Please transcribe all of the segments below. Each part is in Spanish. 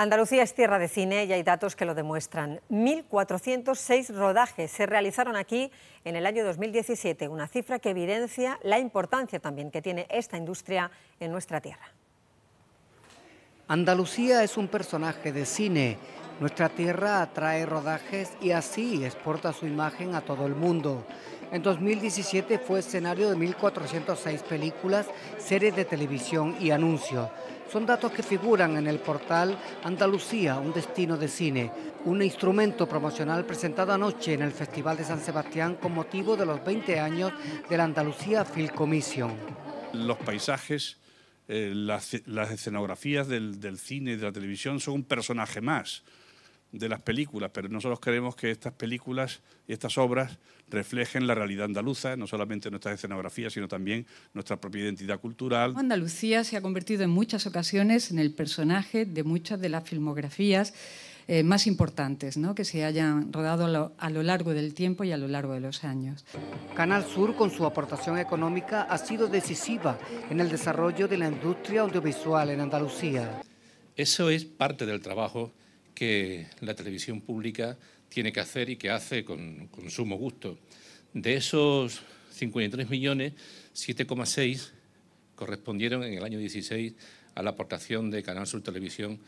Andalucía es tierra de cine y hay datos que lo demuestran. 1.406 rodajes se realizaron aquí en el año 2017, una cifra que evidencia la importancia también que tiene esta industria en nuestra tierra. Andalucía es un personaje de cine nuestra tierra atrae rodajes y así exporta su imagen a todo el mundo. En 2017 fue escenario de 1.406 películas, series de televisión y anuncios. Son datos que figuran en el portal Andalucía, un destino de cine, un instrumento promocional presentado anoche en el Festival de San Sebastián con motivo de los 20 años de la Andalucía Film Commission. Los paisajes, eh, las, escenografías del, del cine y de la televisión son un personaje más de las películas, pero nosotros queremos que estas películas y estas obras reflejen la realidad andaluza, no solamente nuestras escenografías, sino también nuestra propia identidad cultural. Andalucía se ha convertido en muchas ocasiones en el personaje de muchas de las filmografías eh, más importantes ¿no? que se hayan rodado a lo largo del tiempo y a lo largo de los años. Canal Sur, con su aportación económica, ha sido decisiva en el desarrollo de la industria audiovisual en Andalucía. Eso es parte del trabajo que la televisión pública tiene que hacer y que hace con, sumo gusto. De esos 53 millones, 7,6 correspondieron en el año 16 a la aportación de Canal Sur Televisión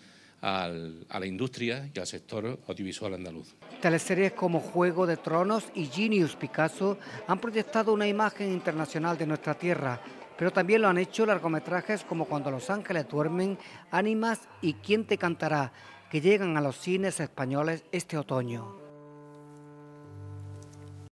a la industria y al sector audiovisual andaluz. Teleseries como Juego de Tronos y Genius Picasso han proyectado una imagen internacional de nuestra tierra, pero también lo han hecho largometrajes como Cuando los ángeles duermen, Ánimas y Quién te cantará, que llegan a los cines españoles este otoño.